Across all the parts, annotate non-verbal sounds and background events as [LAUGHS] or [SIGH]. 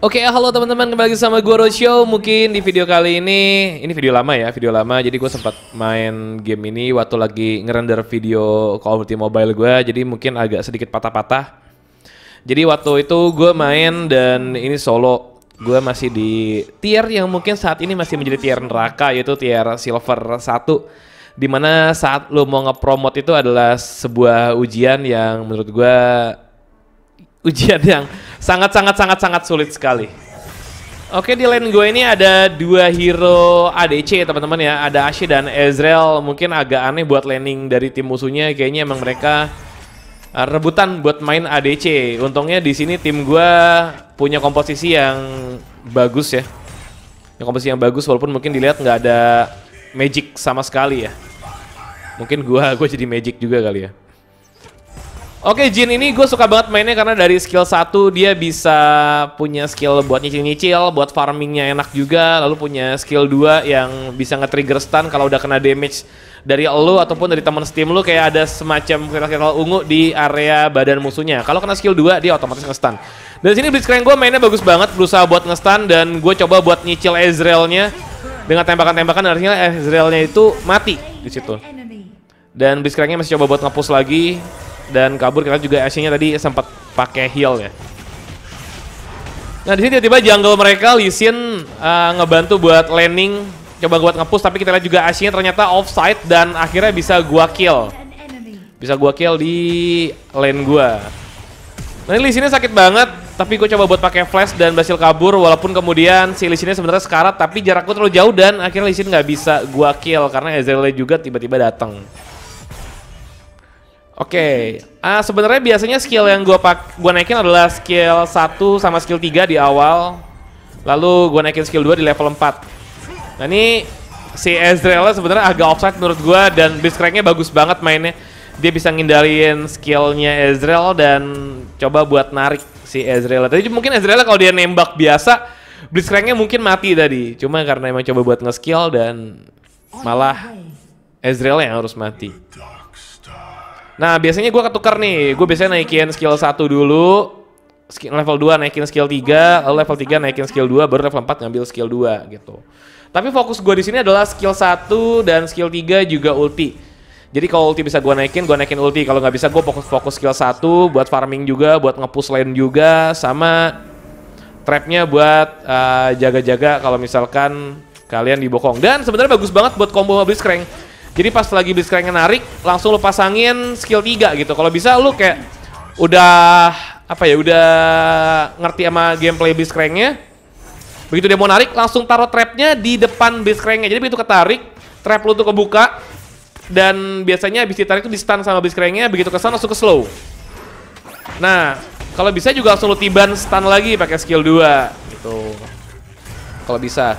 Oke, okay, halo teman-teman, kembali sama gue Roadshow. Mungkin di video kali ini, ini video lama ya, video lama. Jadi gue sempat main game ini waktu lagi ngerender video Call of Duty Mobile gue. Jadi mungkin agak sedikit patah-patah. Jadi waktu itu gue main dan ini solo. Gue masih di tier yang mungkin saat ini masih menjadi tier neraka, yaitu tier silver 1. Dimana saat lo mau ngepromot itu adalah sebuah ujian yang menurut gue ujian yang sangat sangat sangat sangat sulit sekali. Oke di lane gue ini ada dua hero ADC teman-teman ya, ada Ashi dan Ezreal. Mungkin agak aneh buat laning dari tim musuhnya, kayaknya emang mereka uh, rebutan buat main ADC. Untungnya di sini tim gue punya komposisi yang bagus ya, yang komposisi yang bagus walaupun mungkin dilihat nggak ada magic sama sekali ya. Mungkin gue gue jadi magic juga kali ya. Oke, Jin ini gue suka banget mainnya karena dari skill 1 dia bisa punya skill buat nyicil-nyicil, buat farmingnya enak juga, lalu punya skill 2 yang bisa nge-trigger stun kalau udah kena damage dari lo ataupun dari temen steam lo kayak ada semacam viral-viral ungu di area badan musuhnya. Kalau kena skill 2 dia otomatis nge-stun. Dan sini Blitzcrank gue mainnya bagus banget, berusaha buat nge-stun dan gue coba buat nyicil Ezreal-nya dengan tembakan-tembakan dan akhirnya Ezreal-nya itu mati di situ. Dan Blitzcrank-nya masih coba buat nge-push lagi dan kabur karena juga aslinya tadi sempat pakai heal ya. Nah di sini tiba-tiba jungle mereka Lisin uh, eh, ngebantu buat landing, coba buat ngepush tapi kita lihat juga aslinya ternyata offside dan akhirnya bisa gua kill. Bisa gua kill di lane gua. Nah ini Lisinnya sakit banget, tapi gue coba buat pakai flash dan berhasil kabur walaupun kemudian si Lisinnya sebenarnya sekarat tapi jarakku terlalu jauh dan akhirnya Lisin nggak bisa gua kill karena Ezreal juga tiba-tiba datang. Oke, okay. uh, sebenarnya biasanya skill yang gue pak gua naikin adalah skill 1 sama skill 3 di awal. Lalu gue naikin skill 2 di level 4. Nah, ini si Ezreal sebenarnya agak offside menurut gue dan Blitzcranknya bagus banget mainnya. Dia bisa ngindarin skillnya Ezreal dan coba buat narik si Ezreal. Tadi mungkin Ezreal kalau dia nembak biasa, Blitzcranknya mungkin mati tadi. Cuma karena emang coba buat nge-skill dan malah Ezreal yang harus mati. Nah biasanya gue ketukar nih, gue biasanya naikin skill 1 dulu, skill level 2 naikin skill 3, level 3 naikin skill 2, baru level 4 ngambil skill 2 gitu. Tapi fokus gue di sini adalah skill 1 dan skill 3 juga ulti. Jadi kalau ulti bisa gue naikin, gue naikin ulti. Kalau nggak bisa, gue fokus-fokus skill 1 buat farming juga, buat ngepush lane juga, sama trapnya buat eh, jaga-jaga uh, kalau misalkan kalian dibokong. Dan sebenarnya bagus banget buat combo Blitzcrank jadi pas lagi yang narik, langsung lu pasangin skill 3 gitu. Kalau bisa lu kayak udah apa ya, udah ngerti sama gameplay Blitzcrank-nya. Begitu dia mau narik, langsung taruh trapnya di depan Blitzcrank-nya. Jadi begitu ketarik, trap lu tuh kebuka. Dan biasanya abis ditarik tuh di stun sama Blitzcrank-nya, begitu kesan langsung ke slow. Nah, kalau bisa juga langsung lu tiban stun lagi pakai skill 2 gitu. Kalau bisa.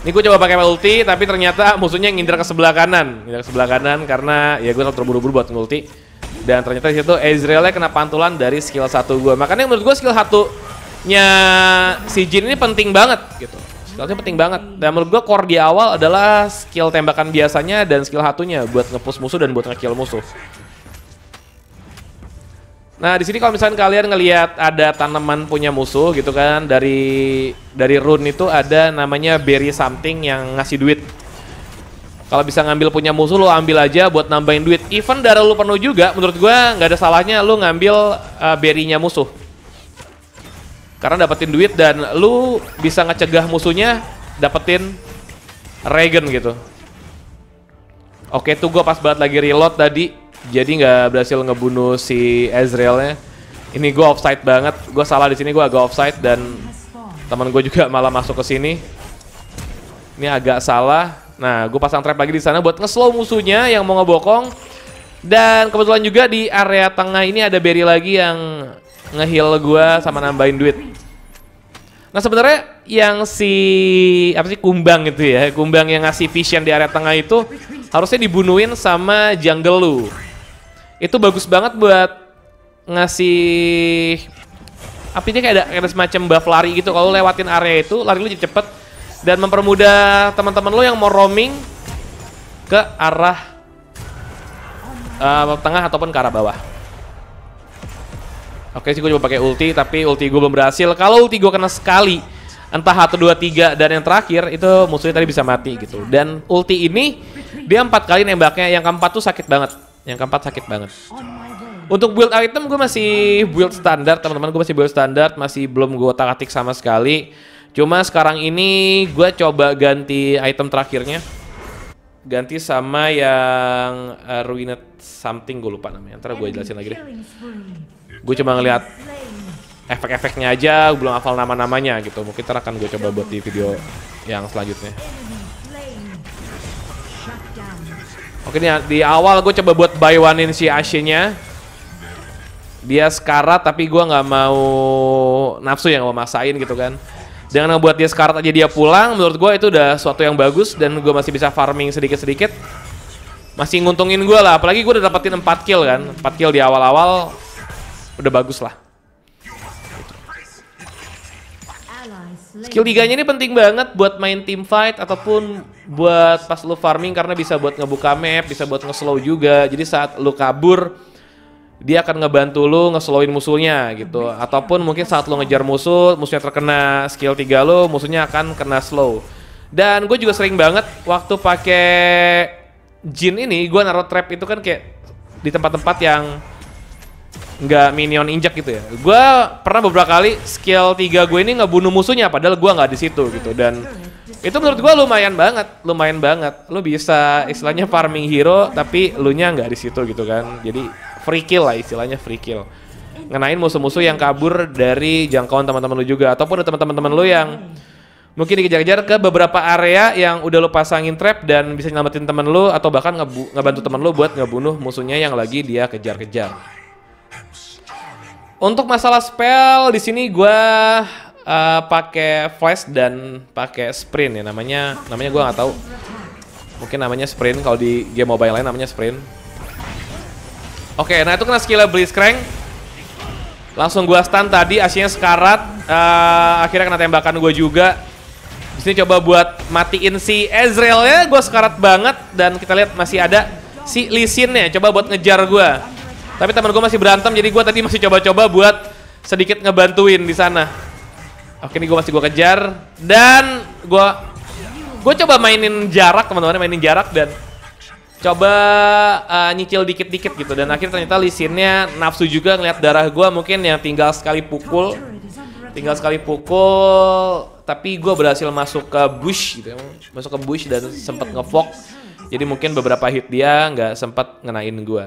Ini gue coba pakai multi tapi ternyata musuhnya ngindar ke sebelah kanan. Ngindar ke sebelah kanan karena ya gue terburu-buru buat multi. Dan ternyata di situ Ezrealnya kena pantulan dari skill satu gue. Makanya menurut gue skill satu nya si Jin ini penting banget gitu. Skillnya penting banget. Dan menurut gue core di awal adalah skill tembakan biasanya dan skill satunya buat ngepush musuh dan buat ngekill musuh. Nah, di sini kalau misalnya kalian ngelihat ada tanaman punya musuh gitu kan dari dari rune itu ada namanya berry something yang ngasih duit. Kalau bisa ngambil punya musuh lo ambil aja buat nambahin duit. Even darah lo penuh juga menurut gua nggak ada salahnya lo ngambil uh, berry-nya musuh. Karena dapetin duit dan lu bisa ngecegah musuhnya dapetin regen gitu. Oke, tuh gua pas banget lagi reload tadi jadi nggak berhasil ngebunuh si Ezrealnya. Ini gue offside banget, gue salah di sini gue agak offside dan teman gue juga [LAUGHS] malah masuk ke sini. Ini agak salah. Nah, gue pasang trap lagi di sana buat ngeslow musuhnya yang mau ngebokong. Dan kebetulan juga di area tengah ini ada Berry lagi yang ngehil gue sama nambahin duit. Nah sebenarnya yang si apa sih kumbang itu ya, kumbang yang ngasih vision di area tengah itu harusnya dibunuhin sama jungle lu itu bagus banget buat ngasih apa ini kayak ada, kayak ada semacam buff lari gitu kalau lewatin area itu lari lu jadi cepet dan mempermudah teman-teman lo yang mau roaming ke arah uh, tengah ataupun ke arah bawah. Oke sih gue coba pakai ulti tapi ulti gue belum berhasil. Kalau ulti gue kena sekali entah 1 2 3 dan yang terakhir itu musuhnya tadi bisa mati gitu. Dan ulti ini dia empat kali nembaknya yang keempat tuh sakit banget. Yang keempat sakit banget. Oh Untuk build item gue masih build standar teman-teman. Gue masih build standar, masih belum gue otak sama sekali. Cuma sekarang ini gue coba ganti item terakhirnya. Ganti sama yang uh, Ruined Something gue lupa namanya. Ntar gue jelasin lagi deh. Gue cuma ngeliat efek-efeknya aja, belum hafal nama-namanya gitu. Mungkin ntar akan gue coba buat di video yang selanjutnya. Oke nih di awal gue coba buat buy one in si Ashe-nya. Dia sekarat tapi gue gak mau nafsu yang gue masain gitu kan. Dengan buat dia sekarat aja dia pulang, menurut gue itu udah suatu yang bagus dan gue masih bisa farming sedikit-sedikit. Masih nguntungin gue lah, apalagi gue udah dapetin 4 kill kan. 4 kill di awal-awal udah bagus lah. Skill tiganya ini penting banget buat main team fight ataupun buat pas lu farming karena bisa buat ngebuka map, bisa buat nge-slow juga. Jadi saat lu kabur dia akan ngebantu lu ngeslowin musuhnya gitu ataupun mungkin saat lu ngejar musuh musuhnya terkena skill 3 lu musuhnya akan kena slow dan gue juga sering banget waktu pakai jin ini gue naruh trap itu kan kayak di tempat-tempat yang nggak minion injak gitu ya. Gue pernah beberapa kali skill 3 gue ini ngebunuh musuhnya padahal gue nggak di situ gitu dan itu menurut gue lumayan banget, lumayan banget. Lu bisa istilahnya farming hero tapi lu nya nggak di situ gitu kan. Jadi free kill lah istilahnya free kill. Ngenain musuh-musuh yang kabur dari jangkauan teman-teman lu juga ataupun teman-teman lu yang mungkin dikejar-kejar ke beberapa area yang udah lo pasangin trap dan bisa nyelamatin temen lo atau bahkan ngebantu temen lo buat ngebunuh musuhnya yang lagi dia kejar-kejar. Untuk masalah spell di sini gue uh, pakai flash dan pakai sprint ya namanya namanya gue nggak tahu. Mungkin namanya sprint kalau di game mobile lain namanya sprint. Oke, okay, nah itu kena skillnya Blitzcrank. Langsung gue stun tadi, aslinya sekarat. Uh, akhirnya kena tembakan gue juga. Di sini coba buat matiin si Ezreal ya, gue sekarat banget dan kita lihat masih ada si Lee ya, coba buat ngejar gue. Tapi teman gue masih berantem jadi gue tadi masih coba-coba buat sedikit ngebantuin di sana. Oke ini gue masih gue kejar dan gue gue coba mainin jarak teman-teman mainin jarak dan coba uh, nyicil dikit-dikit gitu dan akhirnya ternyata lisinnya nafsu juga ngeliat darah gue mungkin yang tinggal sekali pukul tinggal sekali pukul tapi gue berhasil masuk ke bush gitu ya. masuk ke bush dan sempet ngevok jadi mungkin beberapa hit dia nggak sempat ngenain gue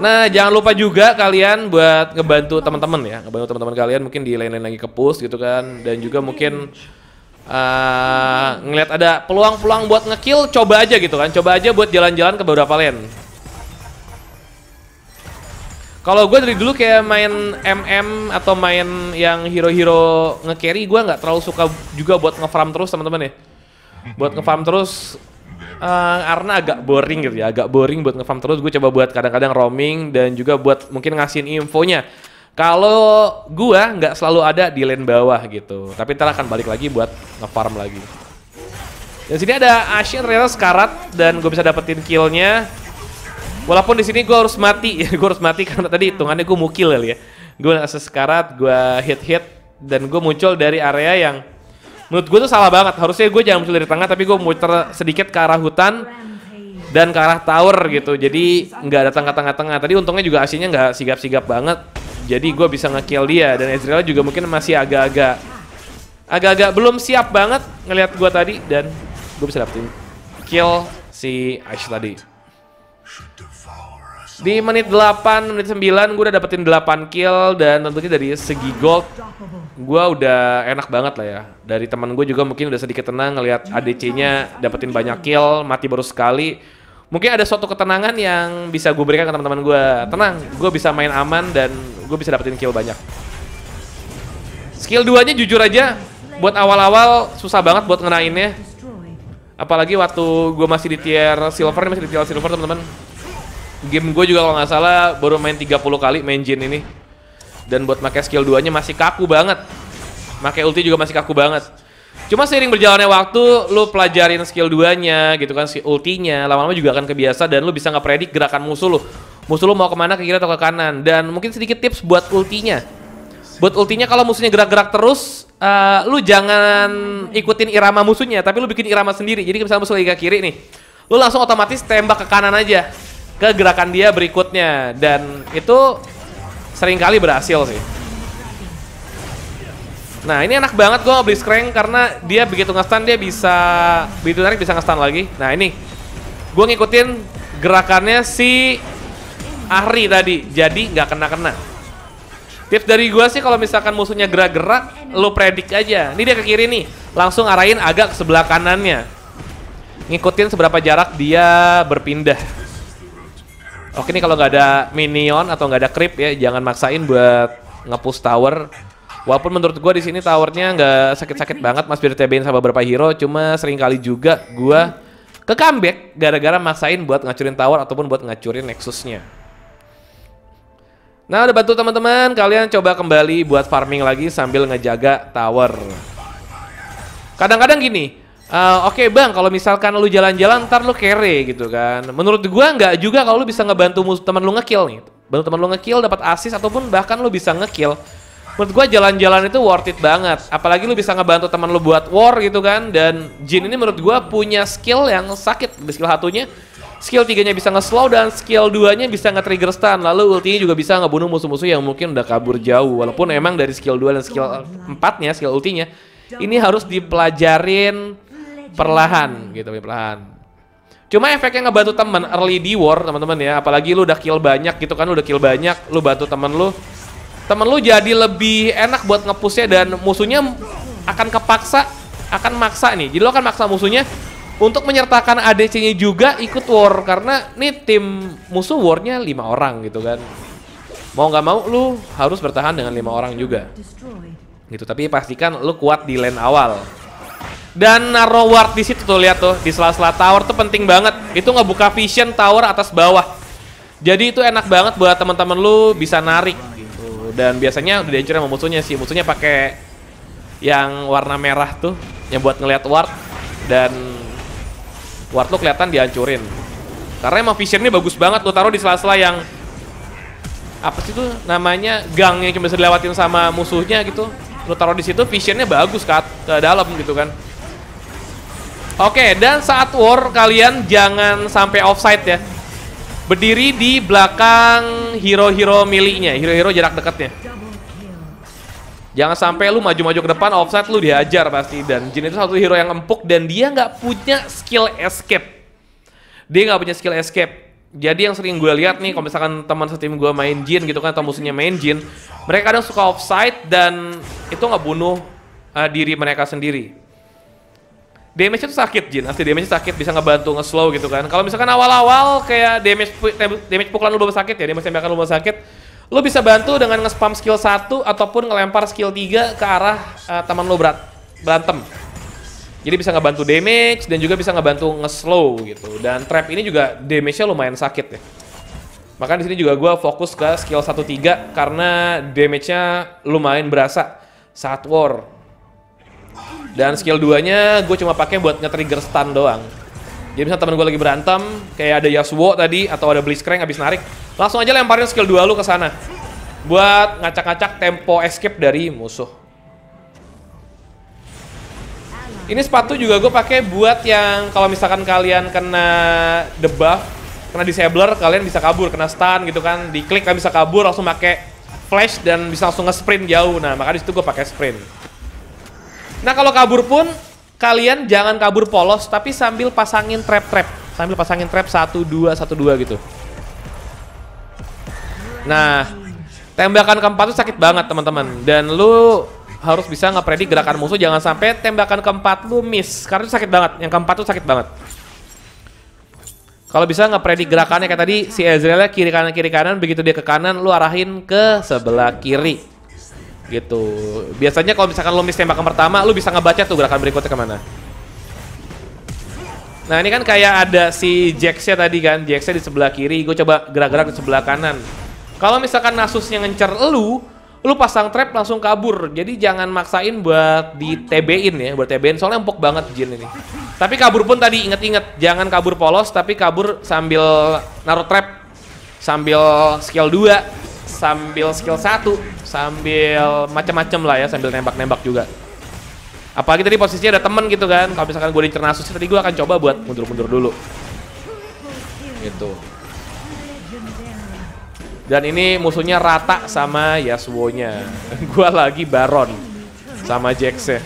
Nah, jangan lupa juga kalian buat ngebantu teman-teman ya, ngebantu teman-teman kalian mungkin di lain-lain lagi ke push gitu kan dan juga mungkin uh, eh, ngelihat ada peluang-peluang buat ngekill coba aja gitu kan. Coba aja buat jalan-jalan ke beberapa lane. Kalau gue dari dulu kayak main MM atau main yang hero-hero nge-carry gue nggak terlalu suka juga buat nge-farm terus teman-teman ya. Buat nge-farm terus uh, karena agak boring gitu ya, agak boring buat ngefarm terus. Gue coba buat kadang-kadang roaming dan juga buat mungkin ngasihin infonya. Kalau gue nggak selalu ada di lane bawah gitu, tapi ntar akan balik lagi buat ngefarm lagi. Dan sini ada Ashen ternyata sekarat dan gue bisa dapetin killnya. Walaupun di sini gue harus mati, [LAUGHS] gue harus mati karena tadi hitungannya gue mukil kali ya. Gue ngasih sekarat, gue hit hit dan gue muncul dari area yang menurut gue tuh salah banget harusnya gue jangan muncul dari tengah tapi gue muter sedikit ke arah hutan dan ke arah tower gitu jadi nggak datang ke tengah-tengah tadi untungnya juga aslinya nggak sigap-sigap banget jadi gue bisa ngekill dia dan Ezreal juga mungkin masih agak-agak agak-agak belum siap banget ngelihat gue tadi dan gue bisa dapetin kill si Ash tadi di menit 8, menit 9 gue udah dapetin 8 kill dan tentunya dari segi gold gue udah enak banget lah ya. Dari teman gue juga mungkin udah sedikit tenang ngelihat ADC-nya dapetin banyak kill, mati baru sekali. Mungkin ada suatu ketenangan yang bisa gue berikan ke teman-teman gue. Tenang, gue bisa main aman dan gue bisa dapetin kill banyak. Skill 2-nya jujur aja, buat awal-awal susah banget buat ngenainnya. Apalagi waktu gue masih di tier silver, masih di tier silver teman-teman game gue juga kalau nggak salah baru main 30 kali main Jin ini. Dan buat pakai skill 2-nya masih kaku banget. Pakai ulti juga masih kaku banget. Cuma sering berjalannya waktu, lu pelajarin skill 2-nya gitu kan, si ultinya, lama-lama juga akan kebiasa dan lu bisa nggak predik gerakan musuh lu. Musuh lu mau kemana, ke kiri atau ke kanan. Dan mungkin sedikit tips buat ultinya. Buat ultinya kalau musuhnya gerak-gerak terus, uh, lu jangan ikutin irama musuhnya, tapi lu bikin irama sendiri. Jadi misalnya musuh lagi ke kiri nih, lu langsung otomatis tembak ke kanan aja ke gerakan dia berikutnya dan itu sering kali berhasil sih. Nah ini enak banget gue beli screen karena dia begitu ngestan dia bisa begitu tarik bisa ngestan lagi. Nah ini gue ngikutin gerakannya si Ahri tadi jadi nggak kena-kena. Tips dari gue sih kalau misalkan musuhnya gerak-gerak, lo predik aja. Ini dia ke kiri nih, langsung arahin agak ke sebelah kanannya. Ngikutin seberapa jarak dia berpindah. Oke nih kalau nggak ada minion atau nggak ada creep ya jangan maksain buat ngepush tower. Walaupun menurut gue di sini towernya nggak sakit-sakit banget Mas biar tb sama beberapa hero, cuma sering kali juga gue ke comeback gara-gara maksain buat ngacurin tower ataupun buat ngacurin Nexusnya. Nah udah bantu teman-teman, kalian coba kembali buat farming lagi sambil ngejaga tower. Kadang-kadang gini, Uh, Oke okay bang, kalau misalkan lu jalan-jalan ntar lu kere gitu kan. Menurut gua nggak juga kalau lu bisa ngebantu musuh teman lu ngekill nih. Bantu teman lu ngekill dapat assist ataupun bahkan lu bisa ngekill. Menurut gua jalan-jalan itu worth it banget. Apalagi lu bisa ngebantu teman lu buat war gitu kan. Dan Jin ini menurut gua punya skill yang sakit. Di skill satunya, skill tiganya bisa nge-slow dan skill duanya bisa nge-trigger stun. Lalu ultinya juga bisa ngebunuh musuh-musuh yang mungkin udah kabur jauh. Walaupun emang dari skill dua dan skill empatnya, skill ultinya, ini harus dipelajarin perlahan gitu perlahan Cuma efeknya ngebantu temen early di war teman-teman ya, apalagi lu udah kill banyak gitu kan, lu udah kill banyak, lu bantu temen lu, temen lu jadi lebih enak buat ngepusnya dan musuhnya akan kepaksa, akan maksa nih. Jadi lu akan maksa musuhnya untuk menyertakan ADC-nya juga ikut war karena nih tim musuh warnya lima orang gitu kan. Mau nggak mau lu harus bertahan dengan lima orang juga. Gitu, tapi pastikan lu kuat di lane awal dan narrow ward di situ tuh lihat tuh di sela-sela tower tuh penting banget itu ngebuka vision tower atas bawah jadi itu enak banget buat teman-teman lu bisa narik gitu dan biasanya udah dihancurin sama musuhnya sih musuhnya pakai yang warna merah tuh yang buat ngelihat ward dan ward lu kelihatan dihancurin karena emang visionnya bagus banget lu taruh di sela-sela yang apa sih tuh namanya gang yang cuma bisa dilewatin sama musuhnya gitu lu taruh di situ visionnya bagus ke, ke dalam gitu kan Oke, dan saat war kalian jangan sampai offside ya. Berdiri di belakang hero-hero miliknya, hero-hero jarak dekatnya. Jangan sampai lu maju-maju ke depan, offside lu diajar pasti. Dan Jin itu satu hero yang empuk dan dia nggak punya skill escape. Dia nggak punya skill escape. Jadi yang sering gue lihat nih, kalau misalkan teman setim gue main Jin gitu kan, atau musuhnya main Jin, mereka kadang suka offside dan itu nggak bunuh uh, diri mereka sendiri damage itu sakit Jin, asli damage sakit bisa ngebantu nge-slow gitu kan. Kalau misalkan awal-awal kayak damage damage pukulan lu belum sakit ya, damage tembakan lu belum sakit, lu bisa bantu dengan nge-spam skill 1 ataupun ngelempar skill 3 ke arah uh, teman lu berat berantem. Jadi bisa ngebantu damage dan juga bisa ngebantu nge-slow gitu. Dan trap ini juga damage-nya lumayan sakit ya. Maka di sini juga gua fokus ke skill 1-3 karena damage-nya lumayan berasa saat war dan skill 2-nya gue cuma pakai buat nge-trigger stun doang. Jadi misalnya temen gue lagi berantem, kayak ada Yasuo tadi, atau ada Blitzcrank abis narik, langsung aja lemparin skill 2 lu ke sana. Buat ngacak-ngacak tempo escape dari musuh. Ini sepatu juga gue pakai buat yang kalau misalkan kalian kena debuff, kena disabler, kalian bisa kabur, kena stun gitu kan. di klik kalian bisa kabur, langsung pakai flash dan bisa langsung nge-sprint jauh. Nah, makanya disitu gue pakai sprint. Nah kalau kabur pun kalian jangan kabur polos tapi sambil pasangin trap-trap. Sambil pasangin trap satu dua satu dua gitu. Nah, tembakan keempat tuh sakit banget teman-teman dan lu harus bisa ngepredik gerakan musuh jangan sampai tembakan keempat lu miss karena itu sakit banget. Yang keempat tuh sakit banget. Kalau bisa ngepredik gerakannya kayak tadi si Ezreal kiri kanan kiri kanan begitu dia ke kanan lu arahin ke sebelah kiri gitu biasanya kalau misalkan lo miss tembakan pertama lo bisa ngebaca tuh gerakan berikutnya kemana nah ini kan kayak ada si Jacksnya tadi kan Jacksnya di sebelah kiri gue coba gerak-gerak di sebelah kanan kalau misalkan Nasusnya ngincer lu lu pasang trap langsung kabur jadi jangan maksain buat di TB-in ya buat TB-in soalnya empuk banget Jin ini tapi kabur pun tadi inget-inget jangan kabur polos tapi kabur sambil naruh trap sambil skill 2 sambil skill satu, sambil macam-macam lah ya, sambil nembak-nembak juga. Apalagi tadi posisinya ada temen gitu kan. Kalau misalkan gue dicerna susi tadi gue akan coba buat mundur-mundur dulu. Gitu. Dan ini musuhnya rata sama Yasuo-nya. [LAUGHS] gue lagi Baron sama Jax -nya.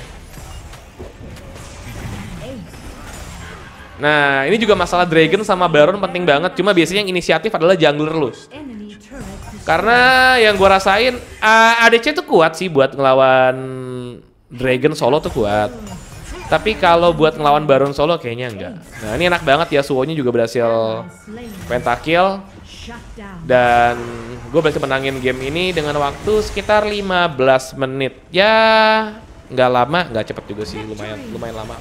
Nah, ini juga masalah Dragon sama Baron penting banget. Cuma biasanya yang inisiatif adalah jungler lu. Karena yang gue rasain uh, ADC tuh kuat sih buat ngelawan Dragon solo tuh kuat. Tapi kalau buat ngelawan Baron solo kayaknya enggak. Nah ini enak banget ya Suonya juga berhasil pentakil. Dan gue berhasil menangin game ini dengan waktu sekitar 15 menit. Ya nggak lama, nggak cepet juga sih lumayan lumayan lama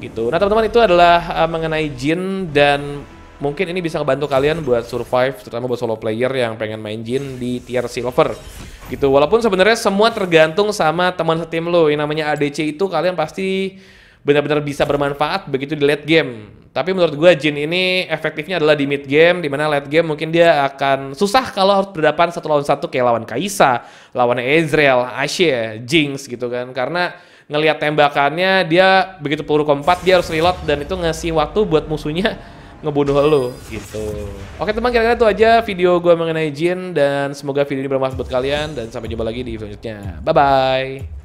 gitu. Nah teman-teman itu adalah uh, mengenai Jin dan mungkin ini bisa ngebantu kalian buat survive terutama buat solo player yang pengen main Jin di tier silver gitu walaupun sebenarnya semua tergantung sama teman setim lo yang namanya ADC itu kalian pasti benar-benar bisa bermanfaat begitu di late game tapi menurut gue Jin ini efektifnya adalah di mid game dimana late game mungkin dia akan susah kalau harus berhadapan satu lawan satu kayak lawan Kaisa lawan Ezreal, Ashe, Jinx gitu kan karena ngelihat tembakannya dia begitu peluru keempat dia harus reload dan itu ngasih waktu buat musuhnya ngebunuh lo gitu. Oke teman kira-kira itu aja video gue mengenai jin dan semoga video ini bermanfaat buat kalian dan sampai jumpa lagi di video selanjutnya. Bye bye.